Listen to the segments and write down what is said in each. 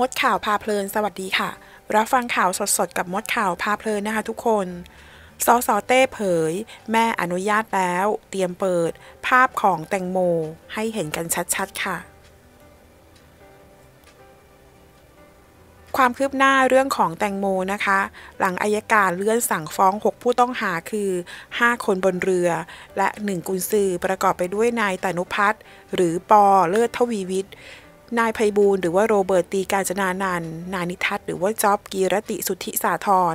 มดข่าวพาเพลินสวัสดีค่ะ รับฟังข่าวสดๆ กับมดข่าวพาเพลินนะคะทุกคนสสเต้เผย แม่อนุญาตแล้วเตรียมเปิดภาพของแตงโมให้เห็นกันชัดๆค่ะ ความคืบหน้าเรื่องของแตงโมนะคะ หลังอายการเลื่อนสั่งฟ้อง 6 ผู้ต้องหาคือ 5 คนบนเรือ และ 1 กุญซือ ประกอบไปด้วยนายตานุพัฒน์หรือปอเลิศทวีวิทย์นายไพบูลหรือว่าโรเบิร์ตตีการจนานัน นานิทัศหรือว่าจ๊อบกีรติสุทธิสาธร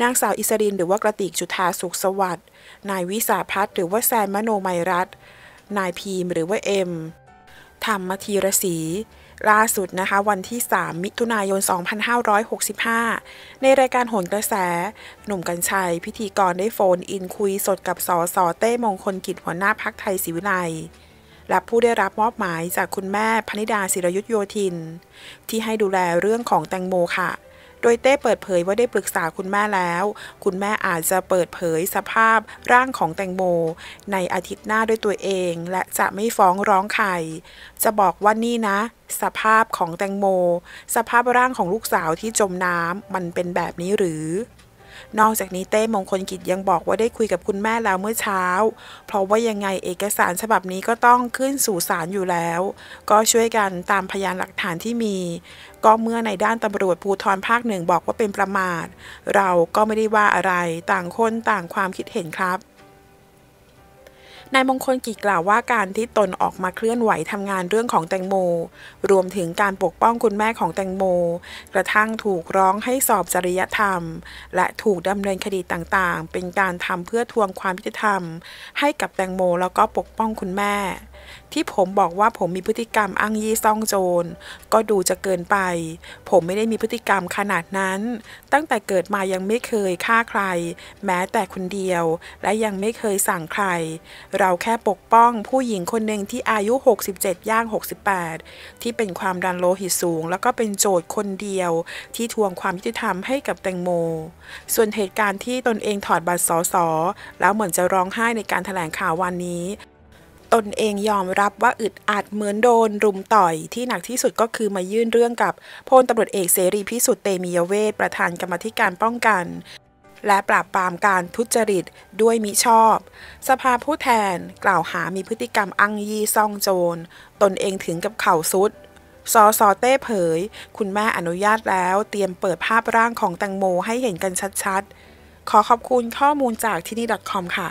นางสาวอิสรินหรือว่ากระติกจุธาสุขสวัสดิ์นายวิสาพัฒน์หรือว่าแซนมโนมัยรัตนายพีมหรือว่าเอ็ม ธรรมธีรศรีล่าสุดนะคะวันที่ 3 มิถุนายน 2565 ในรายการโหนกระแส หนุ่มกัญชัย พิธีกรได้โฟน อินคุยสดกับสสเต้มงคลกิจหัวหน้าพักไทยศิวิไลและผู้ได้รับมอบหมายจากคุณแม่พนิดาศิรยุทธโยธิน ที่ให้ดูแลเรื่องของแตงโมค่ะ โดยเต้เปิดเผยว่าได้ปรึกษาคุณแม่แล้ว คุณแม่อาจจะเปิดเผยสภาพร่างของแตงโม ในอาทิตย์หน้าด้วยตัวเองและจะไม่ฟ้องร้องใครจะบอกว่านี่นะ สภาพของแตงโม สภาพร่างของลูกสาวที่จมน้ำมันเป็นแบบนี้หรือนอกจากนี้เต้มงคลกิจยังบอกว่าได้คุยกับคุณแม่แล้วเมื่อเช้า เพราะว่ายังไงเอกสารฉบับนี้ก็ต้องขึ้นสู่ศาลอยู่แล้ว ก็ช่วยกันตามพยานหลักฐานที่มี ก็เมื่อในด้านตำรวจภูธรภาคหนึ่งบอกว่าเป็นประมาทเราก็ไม่ได้ว่าอะไร ต่างคนต่างความคิดเห็นครับนายมงคลกิจกล่าวว่าการที่ตนออกมาเคลื่อนไหวทำงานเรื่องของแตงโม รวมถึงการปกป้องคุณแม่ของแตงโม กระทั่งถูกร้องให้สอบจริยธรรม และถูกดำเนินคดีต่างๆ เป็นการทำเพื่อทวงความยุติธรรมให้กับแตงโมแล้วก็ปกป้องคุณแม่ที่ผมบอกว่าผมมีพฤติกรรมอ้างยี่ซ่องโจรก็ดูจะเกินไป ผมไม่ได้มีพฤติกรรมขนาดนั้น ตั้งแต่เกิดมายังไม่เคยฆ่าใคร แม้แต่คนเดียวและยังไม่เคยสั่งใคร เราแค่ปกป้องผู้หญิงคนหนึ่งที่อายุ 67 ย่าง 68 ที่เป็นความดันโลหิตสูง แล้วก็เป็นโจทย์คนเดียว ที่ทวงความยุติธรรมให้กับแตงโม ส่วนเหตุการณ์ที่ตนเองถอดบัตรสอสอแล้วเหมือนจะร้องไห้ในการถแถลงข่าววันนี้ตนเองยอมรับว่าอึดอัดเหมือนโดนรุมต่อย ที่หนักที่สุดก็คือมายื่นเรื่องกับพลตำรวจเอกเสรีพิสุทธิ์เตมียเวทประธานกรรมธิการป้องกัน และปราบปรามการทุจริตด้วยมิชอบ สภาผู้แทนกล่าวหามีพฤติกรรมอังยี่ซ่องโจรตนเองถึงกับเข่าซุดสอสอเต้เผย คุณแม่อนุญาตแล้วเตรียมเปิดภาพร่างของแตงโมให้เห็นกันชัดๆ ขอขอบคุณข้อมูลจากที่นี่ .com ค่ะ